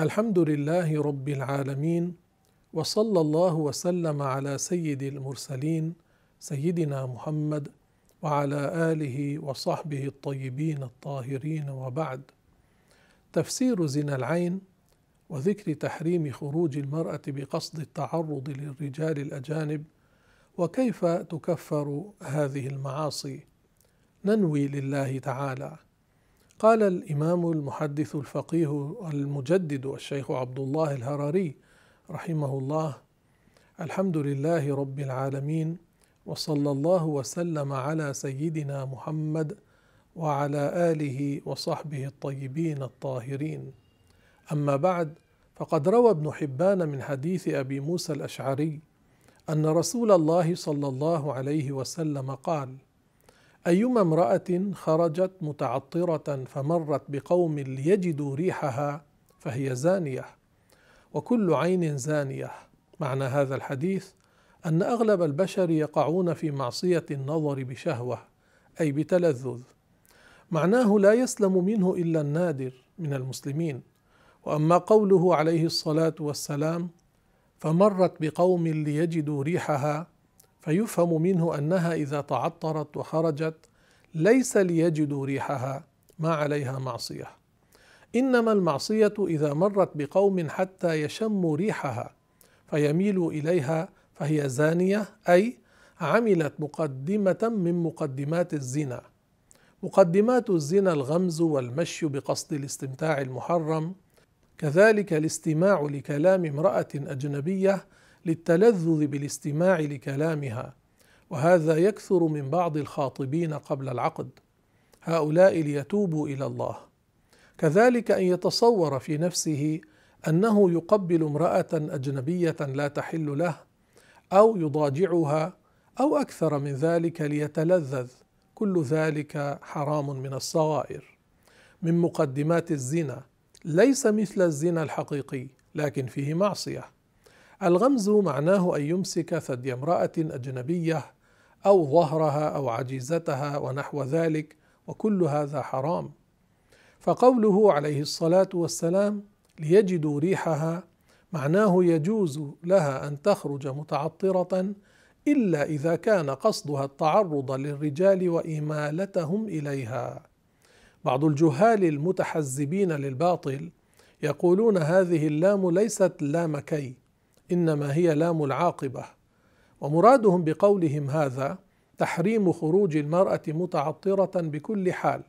الحمد لله رب العالمين وصلى الله وسلم على سيد المرسلين سيدنا محمد وعلى اله وصحبه الطيبين الطاهرين وبعد تفسير زنا العين وذكر تحريم خروج المراه بقصد التعرض للرجال الاجانب وكيف تكفر هذه المعاصي ننوي لله تعالى قال الامام المحدث الفقيه المجدد الشيخ عبد الله الهراري رحمه الله الحمد لله رب العالمين وصلى الله وسلم على سيدنا محمد وعلى اله وصحبه الطيبين الطاهرين اما بعد فقد روى ابن حبان من حديث ابي موسى الاشعري ان رسول الله صلى الله عليه وسلم قال ايما امراه خرجت متعطره فمرت بقوم ليجدوا ريحها فهي زانيه وكل عين زانيه معنى هذا الحديث ان اغلب البشر يقعون في معصيه النظر بشهوه اي بتلذذ معناه لا يسلم منه الا النادر من المسلمين واما قوله عليه الصلاه والسلام فمرت بقوم ليجدوا ريحها فيفهم منه انها اذا تعطرت وخرجت ليس ليجدوا ريحها ما عليها معصيه انما المعصيه اذا مرت بقوم حتى يشموا ريحها فيميلوا اليها فهي زانية أي عملت مقدمة من مقدمات الزنا مقدمات الزنا الغمز والمشي بقصد الاستمتاع المحرم كذلك الاستماع لكلام امرأة أجنبية للتلذذ بالاستماع لكلامها وهذا يكثر من بعض الخاطبين قبل العقد هؤلاء ليتوبوا الى الله كذلك ان يتصور في نفسه انه يقبل امراه اجنبيه لا تحل له او يضاجعها او اكثر من ذلك ليتلذذ كل ذلك حرام من الصغائر من مقدمات الزنا ليس مثل الزنا الحقيقي لكن فيه معصيه الغمز معناه ان يمسك ثدي امراه اجنبيه او ظهرها او عجيزتها ونحو ذلك وكل هذا حرام فقوله عليه الصلاه والسلام ليجدوا ريحها معناه يجوز لها ان تخرج متعطره الا اذا كان قصدها التعرض للرجال وامالتهم اليها بعض الجهال المتحزبين للباطل يقولون هذه اللام ليست لام كي انما هي لام العاقبه ومرادهم بقولهم هذا تحريم خروج المراه متعطره بكل حال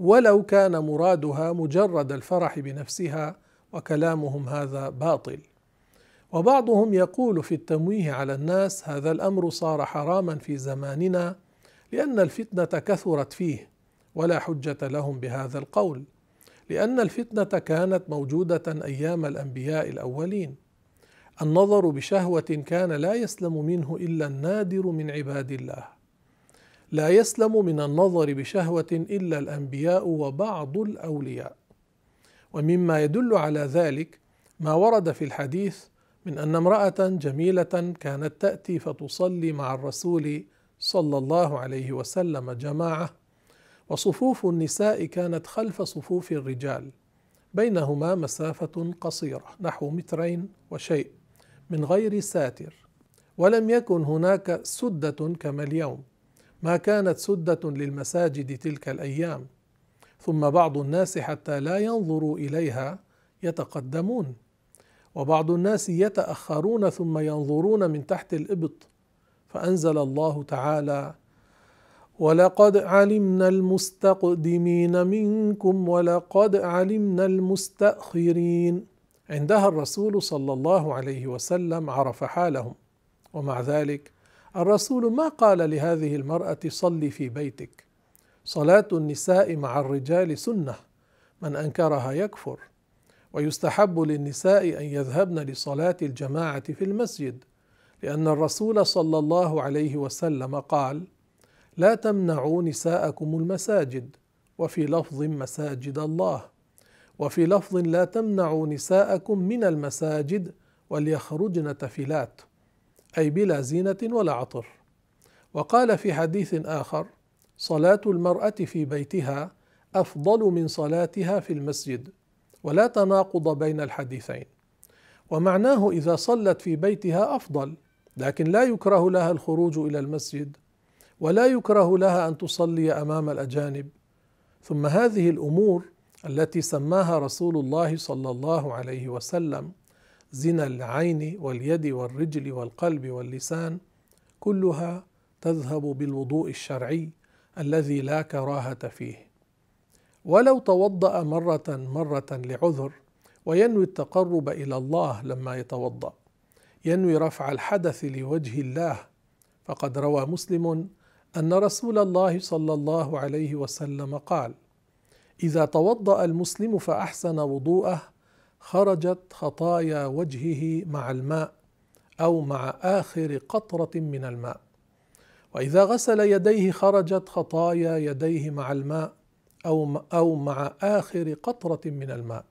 ولو كان مرادها مجرد الفرح بنفسها وكلامهم هذا باطل وبعضهم يقول في التمويه على الناس هذا الامر صار حراما في زماننا لان الفتنه كثرت فيه ولا حجه لهم بهذا القول لان الفتنه كانت موجوده ايام الانبياء الاولين النظر بشهوه كان لا يسلم منه الا النادر من عباد الله لا يسلم من النظر بشهوه الا الانبياء وبعض الاولياء ومما يدل على ذلك ما ورد في الحديث من ان امراه جميله كانت تاتي فتصلي مع الرسول صلى الله عليه وسلم جماعه وصفوف النساء كانت خلف صفوف الرجال بينهما مسافه قصيره نحو مترين وشيء من غير ساتر ولم يكن هناك سده كما اليوم ما كانت سده للمساجد تلك الايام ثم بعض الناس حتى لا ينظروا اليها يتقدمون وبعض الناس يتاخرون ثم ينظرون من تحت الابط فانزل الله تعالى ولقد علمنا المستقدمين منكم ولقد علمنا المستاخرين عندها الرسول صلى الله عليه وسلم عرف حالهم ومع ذلك الرسول ما قال لهذه المراه صلي في بيتك صلاة النساء مع الرجال سنة من أنكرها يكفر ويستحب للنساء أن يذهبن لصلاة الجماعة في المسجد لأن الرسول صلى الله عليه وسلم قال: لا تمنعوا نساءكم المساجد وفي لفظ مساجد الله وفي لفظ لا تمنعوا نساءكم من المساجد وليخرجن تفلات أي بلا زينة ولا عطر وقال في حديث آخر صلاة المرأة في بيتها أفضل من صلاتها في المسجد ولا تناقض بين الحديثين ومعناه إذا صلت في بيتها أفضل لكن لا يكره لها الخروج إلى المسجد ولا يكره لها أن تصلي أمام الأجانب ثم هذه الأمور التي سماها رسول الله صلى الله عليه وسلم زنا العين واليد والرجل والقلب واللسان كلها تذهب بالوضوء الشرعي الذي لا كراهه فيه ولو توضا مره مره لعذر وينوي التقرب الى الله لما يتوضا ينوي رفع الحدث لوجه الله فقد روى مسلم ان رسول الله صلى الله عليه وسلم قال اذا توضا المسلم فاحسن وضوءه خرجت خطايا وجهه مع الماء او مع اخر قطره من الماء واذا غسل يديه خرجت خطايا يديه مع الماء او او مع اخر قطره من الماء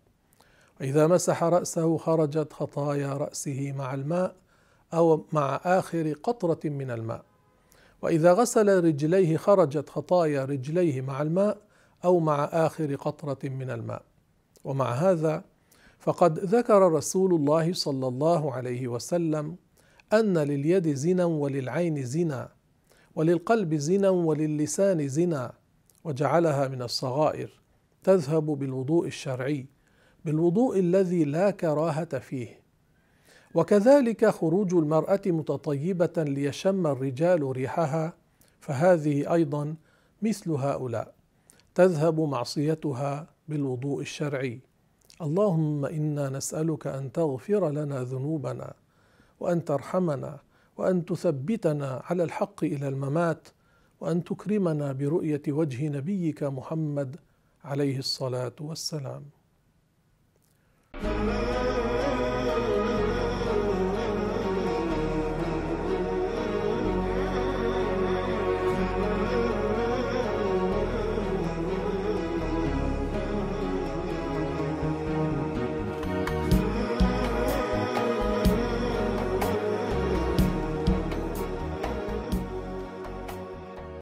واذا مسح راسه خرجت خطايا راسه مع الماء او مع اخر قطره من الماء واذا غسل رجليه خرجت خطايا رجليه مع الماء او مع اخر قطره من الماء ومع هذا فقد ذكر رسول الله صلى الله عليه وسلم ان لليد زنا وللعين زنا وللقلب زنا وللسان زنا وجعلها من الصغائر تذهب بالوضوء الشرعي بالوضوء الذي لا كراهه فيه وكذلك خروج المراه متطيبه ليشم الرجال ريحها فهذه ايضا مثل هؤلاء تذهب معصيتها بالوضوء الشرعي اللهم انا نسالك ان تغفر لنا ذنوبنا وان ترحمنا وان تثبتنا على الحق الى الممات وان تكرمنا برؤيه وجه نبيك محمد عليه الصلاه والسلام